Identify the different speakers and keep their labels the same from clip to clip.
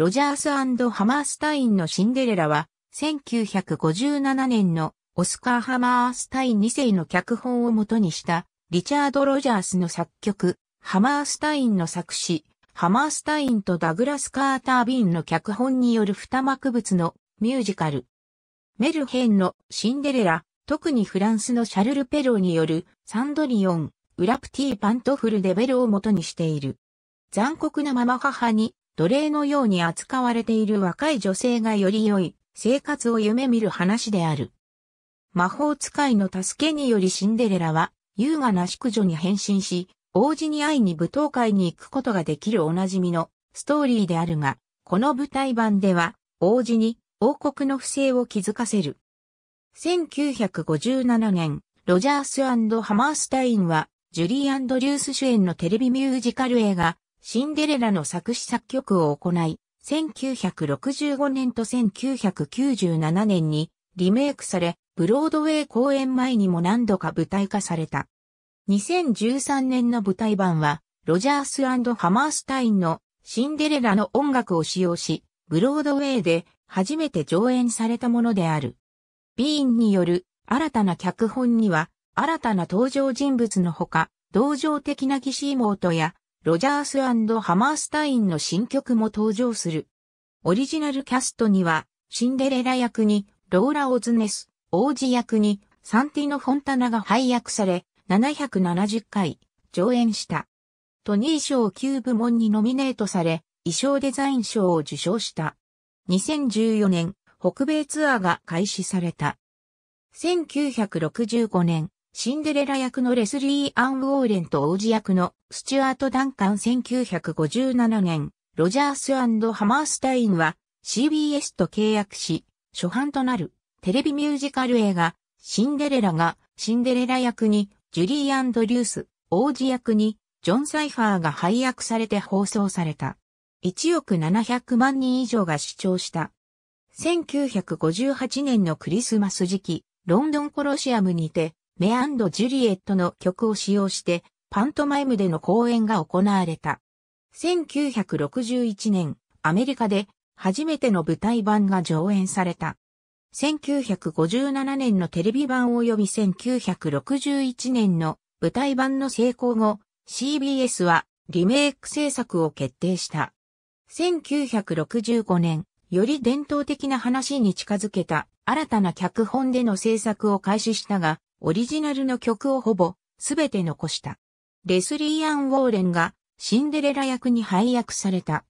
Speaker 1: ロジャースハマースタインのシンデレラは、1957年のオスカー・ハマースタイン2世の脚本をもとにした、リチャード・ロジャースの作曲、ハマースタインの作詞、ハマースタインとダグラス・カーター・ビーンの脚本による二幕物のミュージカル。メルヘンのシンデレラ、特にフランスのシャルル・ペローによるサンドリオン、ウラプティ・パントフル・デベルをもとにしている。残酷なまま母に奴隷のように扱われている若い女性がより良い生活を夢見る話である。魔法使いの助けによりシンデレラは優雅な淑女に変身し、王子に会いに舞踏会に行くことができるおなじみのストーリーであるが、この舞台版では王子に王国の不正を気づかせる。1957年、ロジャースハマースタインはジュリー・アンドリュース主演のテレビミュージカル映画シンデレラの作詞作曲を行い、1965年と1997年にリメイクされ、ブロードウェイ公演前にも何度か舞台化された。2013年の舞台版は、ロジャースハマースタインのシンデレラの音楽を使用し、ブロードウェイで初めて上演されたものである。ビーンによる新たな脚本には、新たな登場人物のほか、同情的なキシーモートやロジャースハマースタインの新曲も登場する。オリジナルキャストには、シンデレラ役に、ローラ・オズネス、王子役に、サンティノ・フォンタナが配役され、770回、上演した。トニー賞9部門にノミネートされ、衣装デザイン賞を受賞した。2014年、北米ツアーが開始された。1965年、シンデレラ役のレスリー・アン・ウォーレンと王子役のスチュアート・ダンカン1957年、ロジャースハマースタインは CBS と契約し、初版となるテレビミュージカル映画シンデレラがシンデレラ役にジュリー・アンドリュース、王子役にジョン・サイファーが配役されて放送された。1億700万人以上が視聴した。1958年のクリスマス時期、ロンドンコロシアムにてメアンド・ジュリエットの曲を使用して、パントマイムでの公演が行われた。1961年、アメリカで初めての舞台版が上演された。1957年のテレビ版及び1961年の舞台版の成功後、CBS はリメイク制作を決定した。1965年、より伝統的な話に近づけた新たな脚本での制作を開始したが、オリジナルの曲をほぼすべて残した。レスリー・アン・ウォーレンがシンデレラ役に配役された。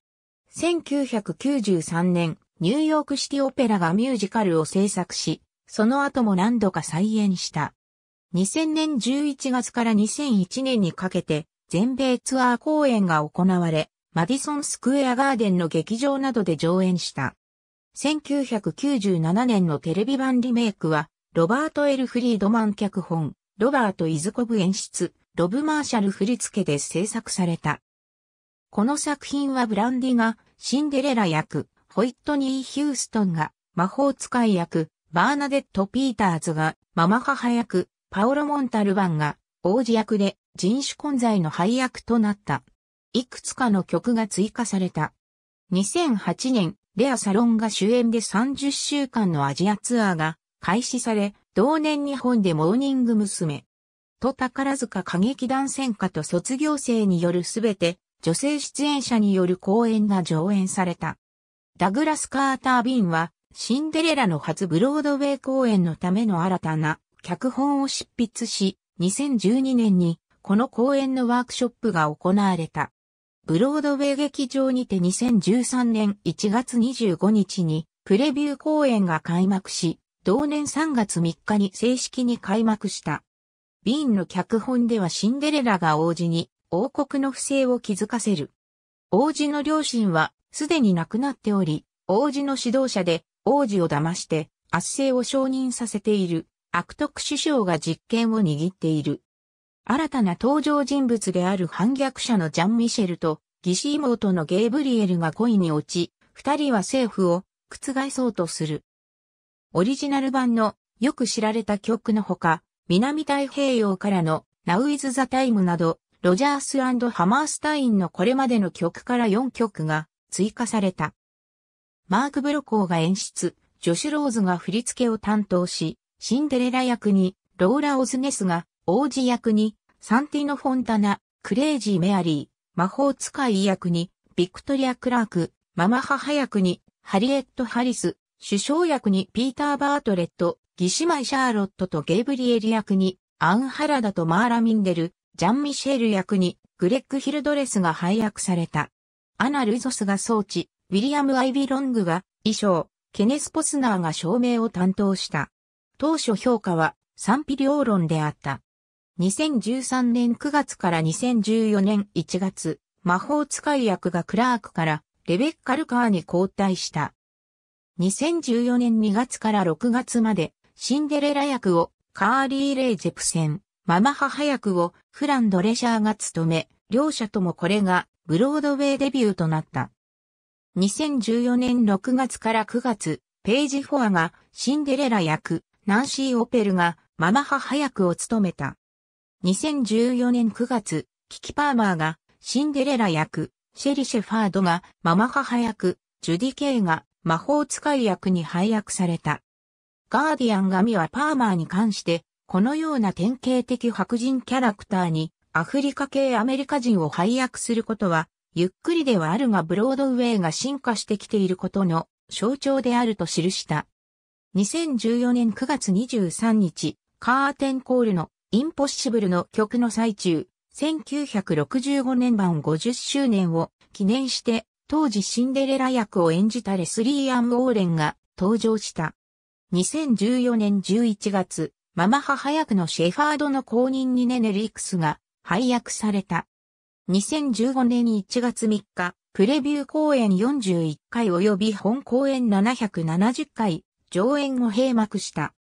Speaker 1: 1993年、ニューヨークシティオペラがミュージカルを制作し、その後も何度か再演した。2000年11月から2001年にかけて、全米ツアー公演が行われ、マディソンスクエアガーデンの劇場などで上演した。1997年のテレビ版リメイクは、ロバート・エル・フリードマン脚本、ロバート・イズコブ演出、ロブ・マーシャル振り付けで制作された。この作品はブランディがシンデレラ役、ホイットニー・ヒューストンが魔法使い役、バーナデット・ピーターズがママ母役、パオロ・モンタルバンが王子役で人種混在の配役となった。いくつかの曲が追加された。2008年、レア・サロンが主演で30週間のアジアツアーが開始され、同年日本でモーニング娘。と宝塚歌劇団戦歌と卒業生によるすべて女性出演者による公演が上演された。ダグラス・カーター・ビンはシンデレラの初ブロードウェイ公演のための新たな脚本を執筆し、2012年にこの公演のワークショップが行われた。ブロードウェイ劇場にて2013年1月25日にプレビュー公演が開幕し、同年3月3日に正式に開幕した。ビーンの脚本ではシンデレラが王子に王国の不正を気づかせる。王子の両親はすでに亡くなっており、王子の指導者で王子を騙して圧政を承認させている悪徳首相が実権を握っている。新たな登場人物である反逆者のジャン・ミシェルと義士妹のゲイブリエルが恋に落ち、二人は政府を覆そうとする。オリジナル版のよく知られた曲のほか、南太平洋からの Now is the Time など、ロジャースハマースタインのこれまでの曲から4曲が追加された。マーク・ブロコーが演出、ジョシュ・ローズが振り付けを担当し、シンデレラ役にローラ・オズネスが王子役にサンティノ・フォンタナ、クレイジー・メアリー、魔法使い役にビクトリア・クラーク、ママハハ役にハリエット・ハリス、首相役にピーター・バートレット、義姉妹シャーロットとゲイブリエリ役にアン・ハラダとマーラ・ミンデル、ジャン・ミシェル役にグレッグ・ヒルドレスが配役された。アナ・ルイゾスが装置、ウィリアム・アイビロングが衣装、ケネス・ポスナーが照明を担当した。当初評価は賛否両論であった。2013年9月から2014年1月、魔法使い役がクラークからレベッカ・ルカーに交代した。2014年2月から6月まで、シンデレラ役をカーリー・レイジェプセン、ママ母役をフラン・ドレシャーが務め、両者ともこれがブロードウェイデビューとなった。2014年6月から9月、ページ・フォアがシンデレラ役、ナンシー・オペルがママ母役を務めた。2014年9月、キキ・パーマーがシンデレラ役、シェリ・シェファードがママ母役、ジュディ・ケイが魔法使い役に配役された。ガーディアン紙はパーマーに関して、このような典型的白人キャラクターにアフリカ系アメリカ人を配役することは、ゆっくりではあるがブロードウェイが進化してきていることの象徴であると記した。2014年9月23日、カーテンコールのインポッシブルの曲の最中、1965年版50周年を記念して当時シンデレラ役を演じたレスリー・アン・ウォーレンが登場した。2014年11月、ママ母役のシェファードの後任にネネリクスが配役された。2015年1月3日、プレビュー公演41回及び本公演770回、上演を閉幕した。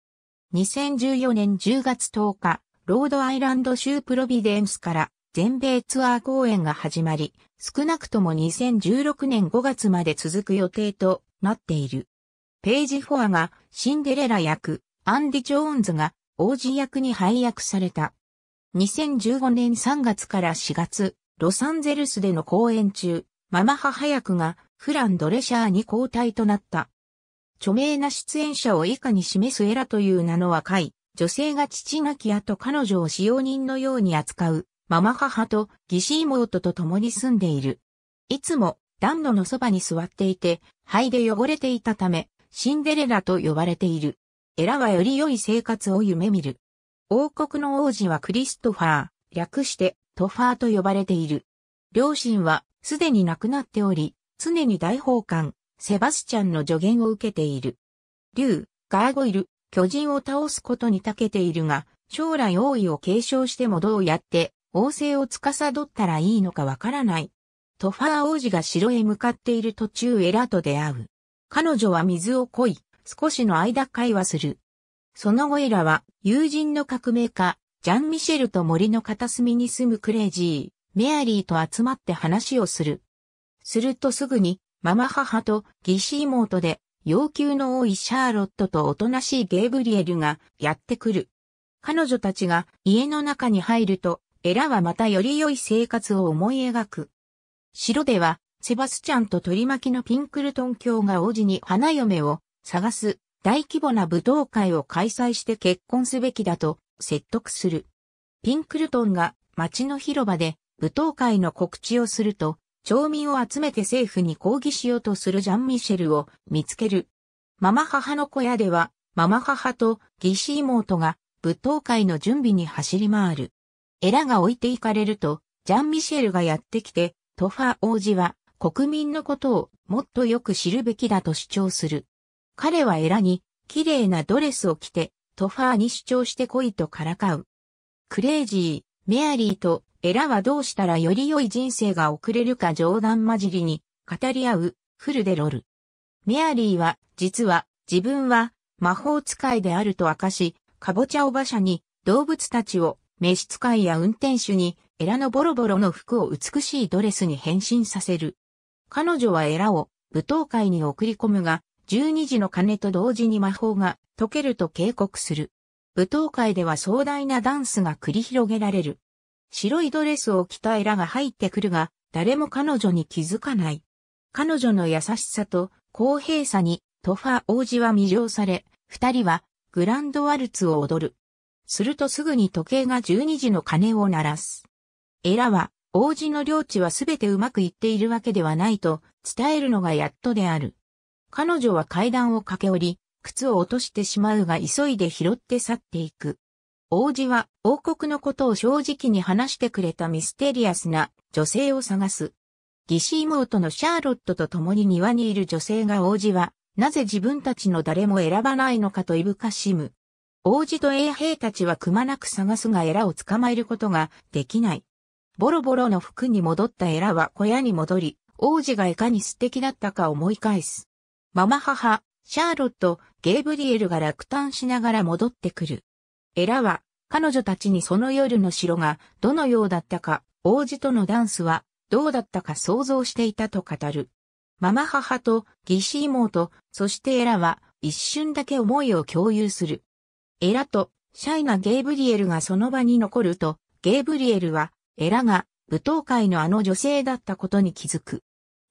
Speaker 1: 2014年10月10日、ロードアイランド州プロビデンスから全米ツアー公演が始まり、少なくとも2016年5月まで続く予定となっている。ページ・フォアがシンデレラ役、アンディ・ジョーンズが王子役に配役された。2015年3月から4月、ロサンゼルスでの公演中、ママ母役がフラン・ドレシャーに交代となった。著名な出演者を以下に示すエラという名の若い、女性が父なき後彼女を使用人のように扱うママ母と義士妹と共に住んでいる。いつも暖炉のそばに座っていて、灰で汚れていたため、シンデレラと呼ばれている。エラはより良い生活を夢見る。王国の王子はクリストファー、略してトファーと呼ばれている。両親はすでに亡くなっており、常に大法官、セバスチャンの助言を受けている。竜、ガーゴイル、巨人を倒すことに長けているが、将来王位を継承してもどうやって王政を司ったらいいのかわからない。トファー王子が城へ向かっている途中エラと出会う。彼女は水を濃い、少しの間会話する。その後エラは友人の革命家、ジャン・ミシェルと森の片隅に住むクレイジー、メアリーと集まって話をする。するとすぐに、ママ母と義士妹で、要求の多いシャーロットとおとなしいゲイブリエルがやってくる。彼女たちが家の中に入ると、エラはまたより良い生活を思い描く。城では、セバスチャンと取り巻きのピンクルトン教が王子に花嫁を探す大規模な舞踏会を開催して結婚すべきだと説得する。ピンクルトンが町の広場で舞踏会の告知をすると、町民を集めて政府に抗議しようとするジャン・ミシェルを見つける。ママ母の小屋では、ママ母と義士妹が舞踏会の準備に走り回る。エラが置いていかれると、ジャン・ミシェルがやってきて、トファ王子は国民のことをもっとよく知るべきだと主張する。彼はエラに綺麗なドレスを着て、トファーに主張してこいとからかう。クレイジー、メアリーとエラはどうしたらより良い人生が送れるか冗談交じりに語り合う、フルデロル。メアリーは、実は、自分は魔法使いであると明かし、カボチャお馬車に動物たちを召使いや運転手に、エラのボロボロの服を美しいドレスに変身させる。彼女はエラを舞踏会に送り込むが、12時の鐘と同時に魔法が解けると警告する。舞踏会では壮大なダンスが繰り広げられる。白いドレスを着たエラが入ってくるが、誰も彼女に気づかない。彼女の優しさと公平さにトファ王子は魅了され、二人はグランドワルツを踊る。するとすぐに時計が12時の鐘を鳴らす。エラは、王子の領地はすべてうまくいっているわけではないと伝えるのがやっとである。彼女は階段を駆け下り、靴を落としてしまうが急いで拾って去っていく。王子は王国のことを正直に話してくれたミステリアスな女性を探す。義士妹のシャーロットと共に庭にいる女性が王子は、なぜ自分たちの誰も選ばないのかといぶかしむ。王子と衛兵たちはくまなく探すがエラを捕まえることができない。ボロボロの服に戻ったエラは小屋に戻り、王子がいかに素敵だったか思い返す。ママ母、シャーロット、ゲイブリエルが落胆しながら戻ってくる。エラは、彼女たちにその夜の城がどのようだったか、王子とのダンスはどうだったか想像していたと語る。ママ母と義士妹、そしてエラは一瞬だけ思いを共有する。エラとシャイなゲイブリエルがその場に残ると、ゲイブリエルはエラが舞踏会のあの女性だったことに気づく。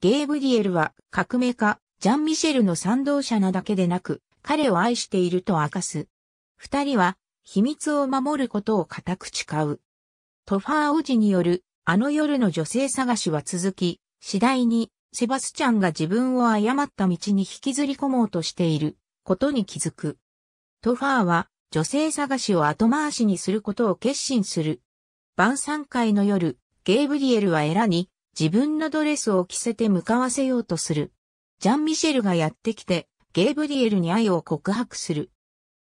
Speaker 1: ゲイブリエルは革命家、ジャン・ミシェルの賛同者なだけでなく、彼を愛していると明かす。二人は秘密を守ることを固く誓う。トファー王子によるあの夜の女性探しは続き、次第にセバスチャンが自分を誤った道に引きずり込もうとしていることに気づく。トファーは女性探しを後回しにすることを決心する。晩餐会の夜、ゲイブリエルはエラに自分のドレスを着せて向かわせようとする。ジャン・ミシェルがやってきて、ゲイブリエルに愛を告白する。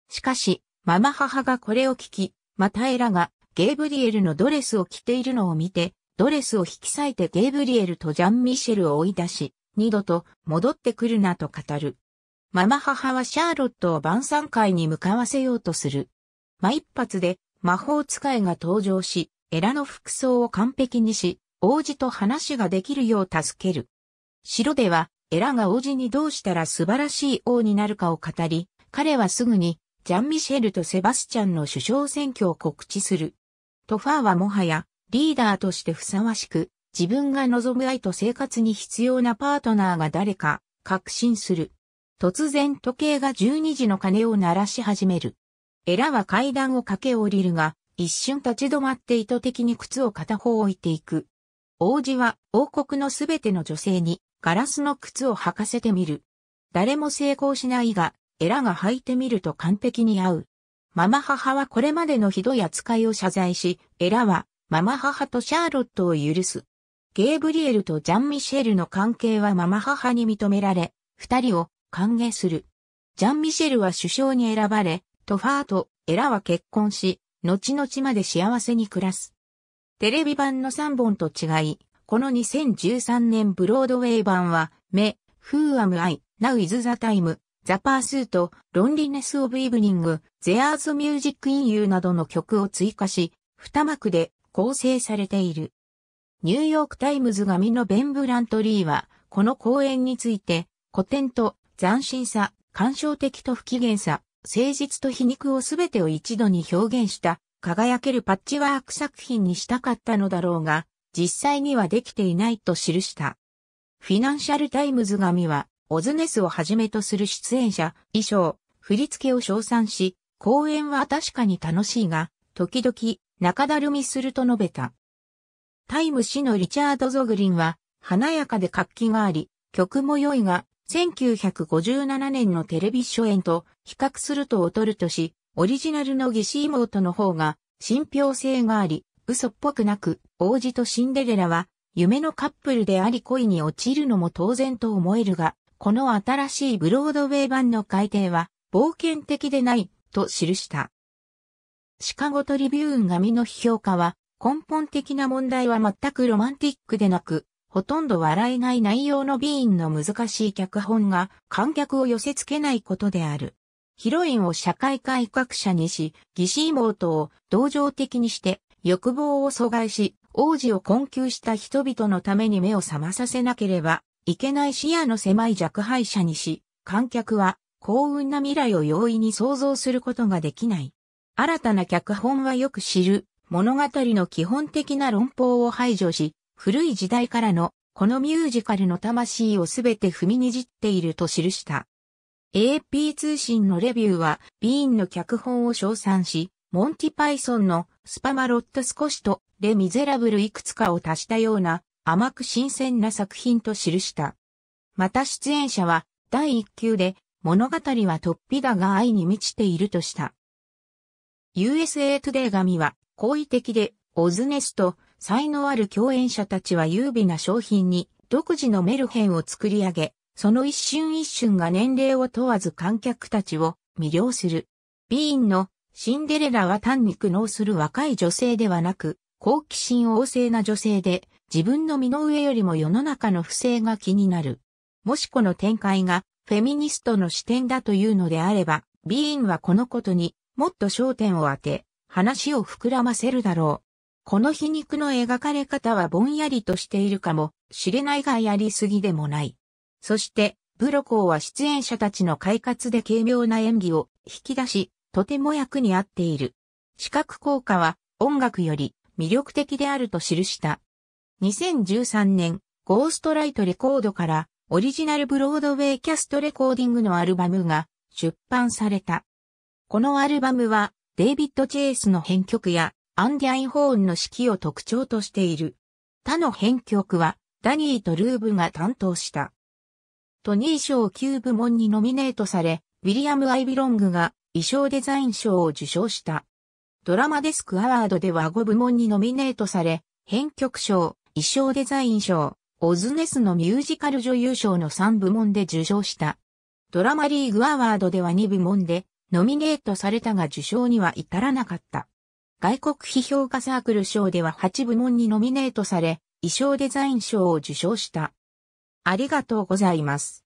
Speaker 1: しかし、ママ母がこれを聞き、またエラがゲイブリエルのドレスを着ているのを見て、ドレスを引き裂いてゲイブリエルとジャン・ミシェルを追い出し、二度と戻ってくるなと語る。ママ母はシャーロットを晩餐会に向かわせようとする。ま一発で魔法使いが登場し、エラの服装を完璧にし、王子と話ができるよう助ける。城では、エラが王子にどうしたら素晴らしい王になるかを語り、彼はすぐに、ジャン・ミシェルとセバスチャンの首相選挙を告知する。トファーはもはや、リーダーとしてふさわしく、自分が望む愛と生活に必要なパートナーが誰か、確信する。突然時計が12時の鐘を鳴らし始める。エラは階段を駆け降りるが、一瞬立ち止まって意図的に靴を片方置いていく。王子は王国のすべての女性にガラスの靴を履かせてみる。誰も成功しないが、エラが履いてみると完璧に合う。ママ母はこれまでのひどい扱いを謝罪し、エラはママ母とシャーロットを許す。ゲイブリエルとジャン・ミシェルの関係はママ母に認められ、二人を歓迎する。ジャン・ミシェルは首相に選ばれ、トファーとエラは結婚し、後々まで幸せに暮らす。テレビ版の3本と違い、この2013年ブロードウェイ版は、メ、フーアムアイ、ナウイズザタイム、ザパースート、ロンリネスオブイブニング、ゼアーズミュージックインユーなどの曲を追加し、二幕で構成されている。ニューヨークタイムズ紙のベン・ブラントリーは、この公演について、古典と斬新さ、感傷的と不機嫌さ、誠実と皮肉をすべてを一度に表現した輝けるパッチワーク作品にしたかったのだろうが、実際にはできていないと記した。フィナンシャルタイムズ紙は、オズネスをはじめとする出演者、衣装、振り付けを称賛し、公演は確かに楽しいが、時々、中だるみすると述べた。タイム氏のリチャード・ゾグリンは、華やかで活気があり、曲も良いが、1957年のテレビ初演と比較すると劣るとし、オリジナルの義士妹の方が信憑性があり、嘘っぽくなく、王子とシンデレラは夢のカップルであり恋に落ちるのも当然と思えるが、この新しいブロードウェイ版の改訂は冒険的でないと記した。シカゴトリビューン紙の批評家は根本的な問題は全くロマンティックでなくほとんど笑えない内容のビーンの難しい脚本が観客を寄せ付けないことである。ヒロインを社会改革者にし、疑心妹を同情的にして欲望を阻害し、王子を困窮した人々のために目を覚まさせなければいけない視野の狭い弱敗者にし、観客は幸運な未来を容易に想像することができない。新たな脚本はよく知る物語の基本的な論法を排除し、古い時代からのこのミュージカルの魂をすべて踏みにじっていると記した。AP 通信のレビューは、ビーンの脚本を称賛し、モンティパイソンのスパマロット少しとレ・ミゼラブルいくつかを足したような甘く新鮮な作品と記した。また出演者は第1級で物語は突飛だが愛に満ちているとした。USA トゥデイ神は好意的でオズネスト才能ある共演者たちは優美な商品に独自のメルヘンを作り上げ、その一瞬一瞬が年齢を問わず観客たちを魅了する。ビーンのシンデレラは単に苦悩する若い女性ではなく、好奇心旺盛な女性で、自分の身の上よりも世の中の不正が気になる。もしこの展開がフェミニストの視点だというのであれば、ビーンはこのことにもっと焦点を当て、話を膨らませるだろう。この皮肉の描かれ方はぼんやりとしているかもしれないがやりすぎでもない。そして、ブロコーは出演者たちの快活で軽妙な演技を引き出し、とても役に合っている。視覚効果は音楽より魅力的であると記した。2013年、ゴーストライトレコードからオリジナルブロードウェイキャストレコーディングのアルバムが出版された。このアルバムはデイビッド・チェイスの編曲やアンディアイホーンの指揮を特徴としている。他の編曲は、ダニーとルーブが担当した。トニー賞9部門にノミネートされ、ウィリアム・アイビロングが衣装デザイン賞を受賞した。ドラマデスクアワードでは5部門にノミネートされ、編曲賞、衣装デザイン賞、オズネスのミュージカル女優賞の3部門で受賞した。ドラマリーグアワードでは2部門でノミネートされたが受賞には至らなかった。外国批評家サークル賞では8部門にノミネートされ、衣装デザイン賞を受賞した。ありがとうございます。